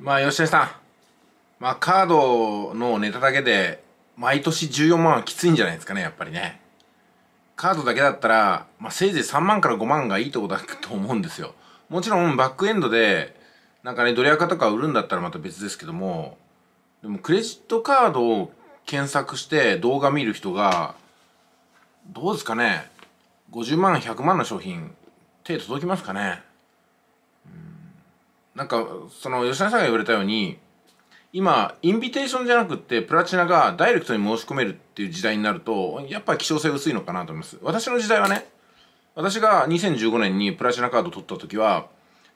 まあ、吉田さん。まあ、カードのネタだけで、毎年14万はきついんじゃないですかね、やっぱりね。カードだけだったら、まあ、せいぜい3万から5万がいいとこだと思うんですよ。もちろん、バックエンドで、なんかね、ドリアカとか売るんだったらまた別ですけども、でも、クレジットカードを検索して動画見る人が、どうですかね、50万、100万の商品、手届きますかねなんかその吉田さんが言われたように今インビテーションじゃなくってプラチナがダイレクトに申し込めるっていう時代になるとやっぱり希少性薄いのかなと思います私の時代はね私が2015年にプラチナカード取った時は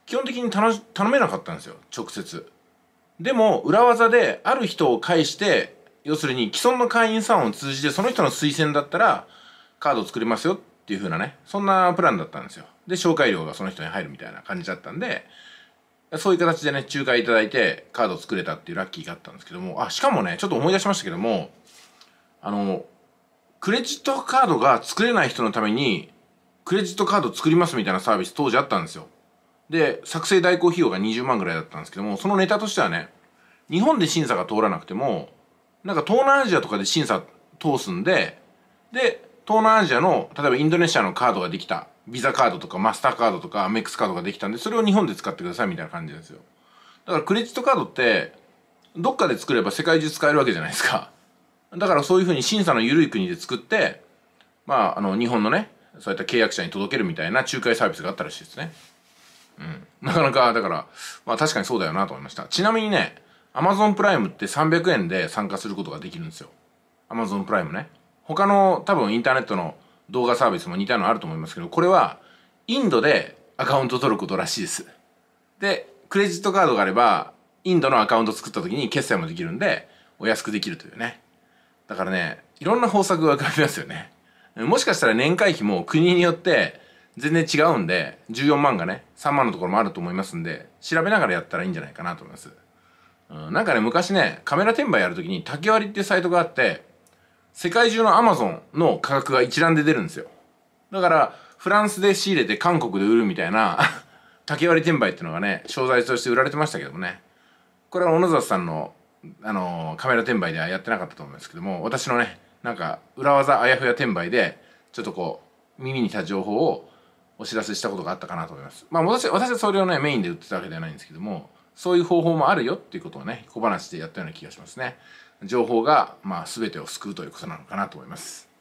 基本的に頼めなかったんですよ直接でも裏技である人を介して要するに既存の会員さんを通じてその人の推薦だったらカードを作りますよっていう風なねそんなプランだったんですよで紹介料がその人に入るみたいな感じだったんでそういう形でね、仲介いただいて、カード作れたっていうラッキーがあったんですけども、あ、しかもね、ちょっと思い出しましたけども、あの、クレジットカードが作れない人のために、クレジットカード作りますみたいなサービス当時あったんですよ。で、作成代行費用が20万ぐらいだったんですけども、そのネタとしてはね、日本で審査が通らなくても、なんか東南アジアとかで審査通すんで、で、東南アジアの、例えばインドネシアのカードができたビザカードとかマスターカードとかアメックスカードができたんで、それを日本で使ってくださいみたいな感じなんですよ。だからクレジットカードって、どっかで作れば世界中使えるわけじゃないですか。だからそういうふうに審査の緩い国で作って、まあ、あの、日本のね、そういった契約者に届けるみたいな仲介サービスがあったらしいですね。うん。なかなか、だから、まあ確かにそうだよなと思いました。ちなみにね、Amazon プライムって300円で参加することができるんですよ。Amazon プライムね。他の多分インターネットの動画サービスも似たのあると思いますけどこれはインドでアカウント取ることらしいですでクレジットカードがあればインドのアカウント作った時に決済もできるんでお安くできるというねだからねいろんな方策が浮かびますよねもしかしたら年会費も国によって全然違うんで14万がね3万のところもあると思いますんで調べながらやったらいいんじゃないかなと思います、うん、なんかね昔ねカメラ転売やるときに竹割っていうサイトがあって世界中のアマゾンの価格が一覧で出るんですよだからフランスで仕入れて韓国で売るみたいな 竹割り転売っていうのがね商材として売られてましたけどもねこれは小野沢さんの、あのー、カメラ転売ではやってなかったと思うんですけども私のねなんか裏技あやふや転売でちょっとこう耳にした情報をお知らせしたことがあったかなと思いますまあ私私はそれをねメインで売ってたわけではないんですけどもそういう方法もあるよっていうことをね小話でやったような気がしますね情報が、まあ、全てを救うということなのかなと思います。